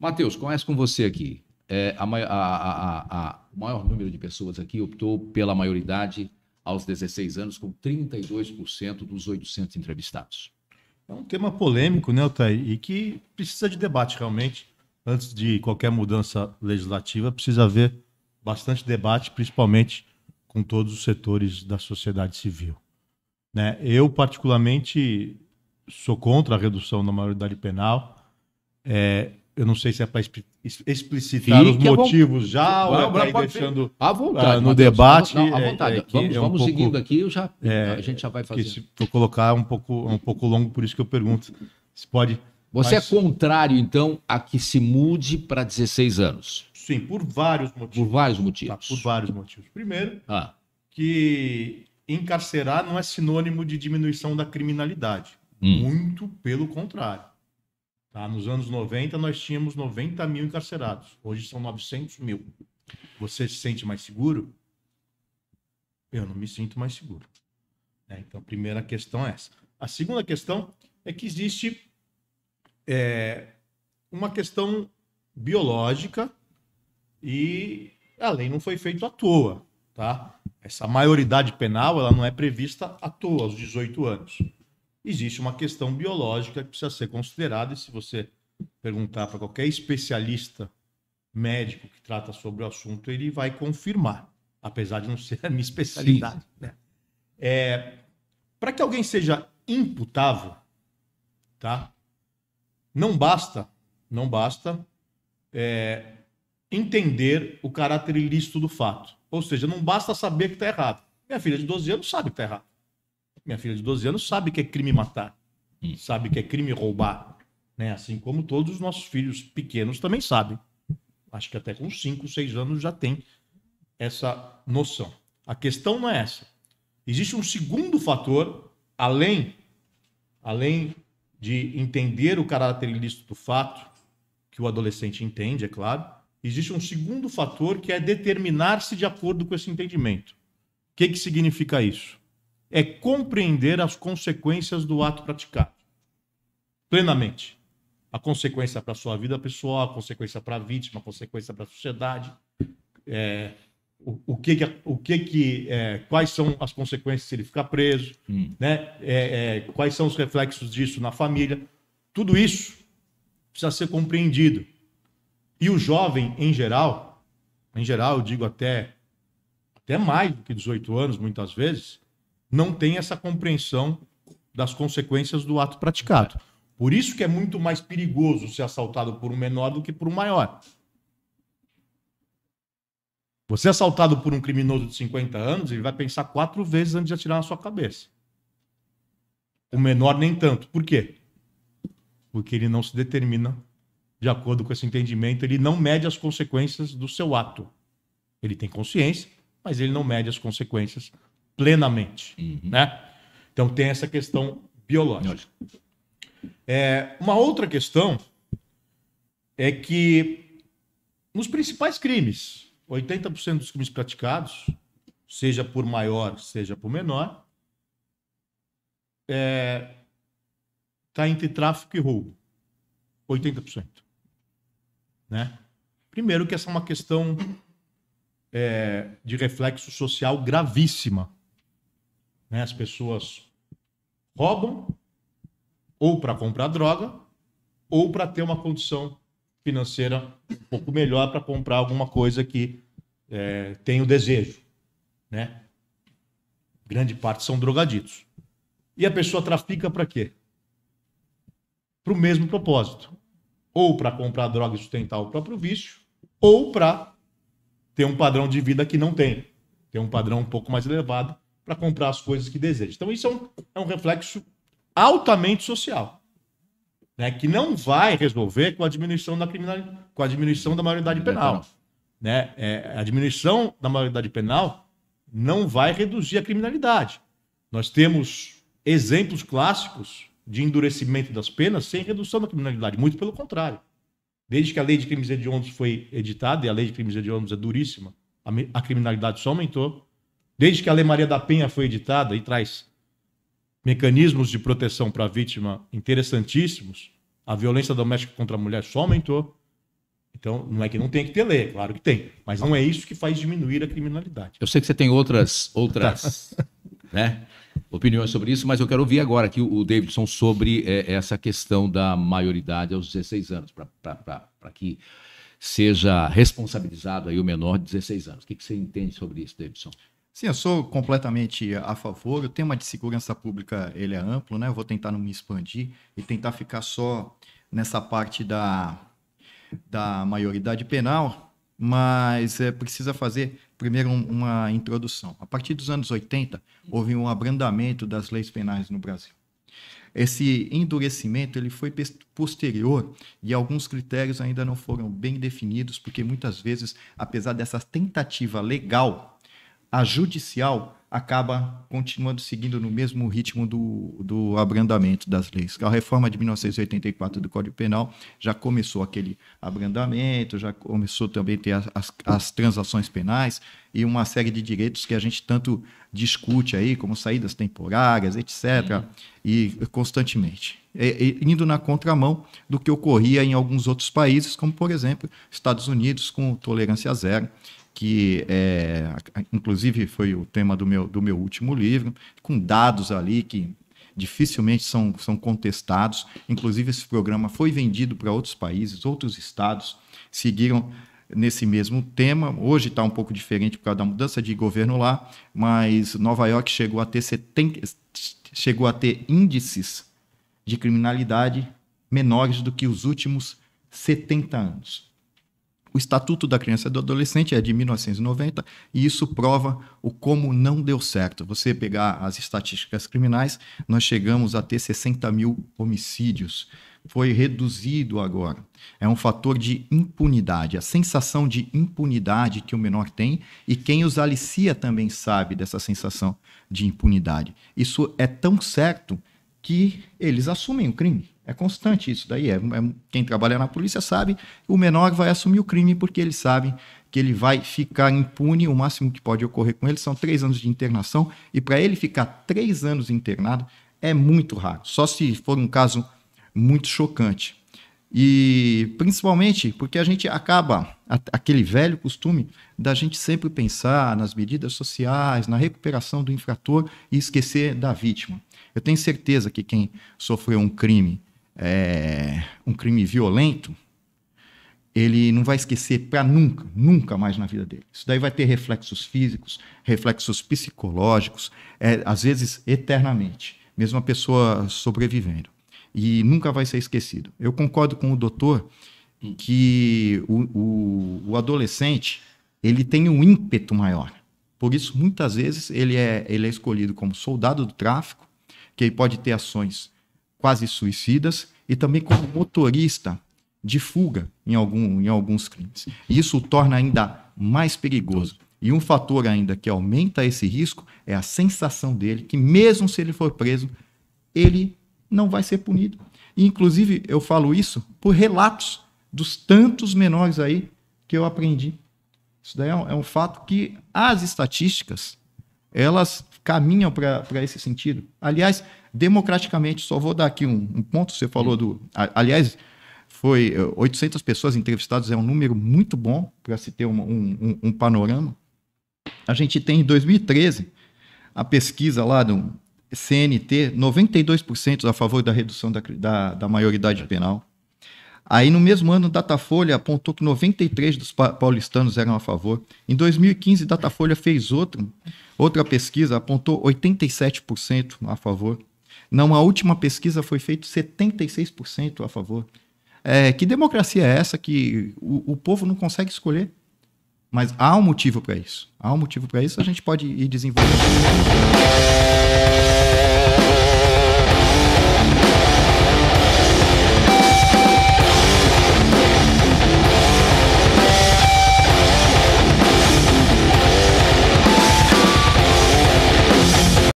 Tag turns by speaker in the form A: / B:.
A: Matheus, começa com você aqui. É, a, a, a, o maior número de pessoas aqui optou pela maioridade aos 16 anos, com 32% dos 800 entrevistados. É um tema polêmico, né, Otay? E que precisa de debate, realmente. Antes de qualquer mudança legislativa, precisa haver bastante debate, principalmente com todos os setores da sociedade civil. Né? Eu, particularmente, sou contra a redução da maioridade penal. É, eu não sei se é para explicitar Fique os motivos já ou é para deixando à vontade, no Mateus, debate. Não, à é, vontade. É, é vamos, é um vamos pouco, seguindo aqui, eu já, é, a gente já vai fazer. Se for colocar um pouco, um pouco longo, por isso que eu pergunto. Se pode. Você mas... é contrário, então, a que se mude para 16 anos? Sim, por vários motivos. Por vários motivos. Tá, por vários motivos. Primeiro, ah. que encarcerar não é sinônimo de diminuição da criminalidade. Hum. Muito pelo contrário. Tá? Nos anos 90, nós tínhamos 90 mil encarcerados. Hoje são 900 mil. Você se sente mais seguro? Eu não me sinto mais seguro. É, então, a primeira questão é essa. A segunda questão é que existe é, uma questão biológica e a lei não foi feita à toa. Tá? Essa maioridade penal ela não é prevista à toa, aos 18 anos existe uma questão biológica que precisa ser considerada, e se você perguntar para qualquer especialista médico que trata sobre o assunto, ele vai confirmar, apesar de não ser a minha especialidade. Né? É, para que alguém seja imputável, tá? Não basta, não basta é, entender o caráter ilícito do fato. Ou seja, não basta saber que está errado. Minha filha de 12 anos sabe que está errado minha filha de 12 anos sabe que é crime matar, hum. sabe que é crime roubar, né? Assim como todos os nossos filhos pequenos também sabem. Acho que até com 5, 6 anos já tem essa noção. A questão não é essa. Existe um segundo fator além além de entender o caráter ilícito do fato, que o adolescente entende, é claro, existe um segundo fator que é determinar-se de acordo com esse entendimento. O que, que significa isso? é compreender as consequências do ato praticado plenamente. A consequência para a sua vida pessoal, a consequência para a vítima, a consequência para a sociedade. É, o, o, que, o que, que é, quais são as consequências se ele ficar preso, hum. né? É, é, quais são os reflexos disso na família? Tudo isso precisa ser compreendido. E o jovem em geral, em geral, eu digo até até mais do que 18 anos, muitas vezes, não tem essa compreensão das consequências do ato praticado. Por isso que é muito mais perigoso ser assaltado por um menor do que por um maior. Você é assaltado por um criminoso de 50 anos, ele vai pensar quatro vezes antes de atirar na sua cabeça. O menor nem tanto. Por quê? Porque ele não se determina de acordo com esse entendimento, ele não mede as consequências do seu ato. Ele tem consciência, mas ele não mede as consequências plenamente. Uhum. Né? Então tem essa questão biológica. É, uma outra questão é que nos principais crimes, 80% dos crimes praticados, seja por maior, seja por menor, está é, tá entre tráfico e roubo. 80%. Né? Primeiro que essa é uma questão é, de reflexo social gravíssima né? As pessoas roubam ou para comprar droga ou para ter uma condição financeira um pouco melhor para comprar alguma coisa que é, tem o desejo, né? Grande parte são drogaditos. E a pessoa trafica para quê? Para o mesmo propósito. Ou para comprar droga e sustentar o próprio vício, ou para ter um padrão de vida que não tem. Ter um padrão um pouco mais elevado para comprar as coisas que deseja. Então, isso é um, é um reflexo altamente social, né? que não vai resolver com a diminuição da criminalidade, com a diminuição da maioridade penal. Né? É, a diminuição da maioridade penal não vai reduzir a criminalidade. Nós temos exemplos clássicos de endurecimento das penas sem redução da criminalidade, muito pelo contrário. Desde que a lei de crimes hediondos foi editada, e a lei de crimes hediondos é duríssima, a, a criminalidade só aumentou. Desde que a Lei Maria da Penha foi editada e traz mecanismos de proteção para a vítima interessantíssimos, a violência doméstica contra a mulher só aumentou. Então, não é que não tem que ter lei, é claro que tem, mas não é isso que faz diminuir a criminalidade. Eu sei que você tem outras outras né, opiniões sobre isso, mas eu quero ouvir agora aqui o Davidson sobre é, essa questão da maioridade aos 16 anos, para que seja responsabilizado aí o menor de 16 anos. O que, que você entende sobre
B: isso, Davidson? Sim, eu sou completamente a favor. O tema de segurança pública ele é amplo, né? Eu vou tentar não me expandir e tentar ficar só nessa parte da, da maioridade penal, mas é, precisa fazer primeiro um, uma introdução. A partir dos anos 80, houve um abrandamento das leis penais no Brasil. Esse endurecimento ele foi posterior e alguns critérios ainda não foram bem definidos, porque muitas vezes, apesar dessa tentativa legal a judicial acaba continuando seguindo no mesmo ritmo do, do abrandamento das leis. A reforma de 1984 do Código Penal já começou aquele abrandamento, já começou também a ter as, as transações penais e uma série de direitos que a gente tanto discute aí, como saídas temporárias, etc., e constantemente. E, e, indo na contramão do que ocorria em alguns outros países, como, por exemplo, Estados Unidos com tolerância zero, que é, inclusive foi o tema do meu, do meu último livro, com dados ali que dificilmente são, são contestados. Inclusive, esse programa foi vendido para outros países, outros estados seguiram nesse mesmo tema. Hoje está um pouco diferente por causa da mudança de governo lá, mas Nova York chegou a ter, 70, chegou a ter índices de criminalidade menores do que os últimos 70 anos. O Estatuto da Criança e do Adolescente é de 1990 e isso prova o como não deu certo. Você pegar as estatísticas criminais, nós chegamos a ter 60 mil homicídios. Foi reduzido agora. É um fator de impunidade, a sensação de impunidade que o menor tem e quem os alicia também sabe dessa sensação de impunidade. Isso é tão certo que eles assumem o crime. É constante isso daí. É, é, quem trabalha na polícia sabe, o menor vai assumir o crime porque ele sabe que ele vai ficar impune. O máximo que pode ocorrer com ele são três anos de internação. E para ele ficar três anos internado é muito raro, só se for um caso muito chocante. E principalmente porque a gente acaba aquele velho costume da gente sempre pensar nas medidas sociais, na recuperação do infrator e esquecer da vítima. Eu tenho certeza que quem sofreu um crime é, um crime violento, ele não vai esquecer para nunca, nunca mais na vida dele. Isso daí vai ter reflexos físicos, reflexos psicológicos, é, às vezes eternamente, mesmo a pessoa sobrevivendo. E nunca vai ser esquecido. Eu concordo com o doutor que o, o, o adolescente ele tem um ímpeto maior. Por isso, muitas vezes, ele é, ele é escolhido como soldado do tráfico, que ele pode ter ações quase suicidas e também como motorista de fuga em, algum, em alguns crimes. Isso o torna ainda mais perigoso. E um fator ainda que aumenta esse risco é a sensação dele que, mesmo se ele for preso, ele não vai ser punido. E, inclusive, eu falo isso por relatos dos tantos menores aí que eu aprendi. Isso daí é um, é um fato que as estatísticas elas caminham para esse sentido. Aliás, democraticamente. Só vou dar aqui um, um ponto, você falou do... aliás, foi 800 eh, pessoas entrevistadas, é um número muito bom para se ter um, um, um, panorama. A gente tem em 2013 a pesquisa lá do CNT, 92% a favor da redução da, da, da maioridade penal. Aí, no mesmo ano, Datafolha apontou que 93 dos paulistanos eram a favor. Em 2015, Datafolha fez outro, outra pesquisa, apontou 87% a favor. Numa última pesquisa foi feito 76% a favor. É, que democracia é essa que o, o povo não consegue escolher? Mas há um motivo para isso. Há um motivo para isso, a gente pode ir desenvolvendo.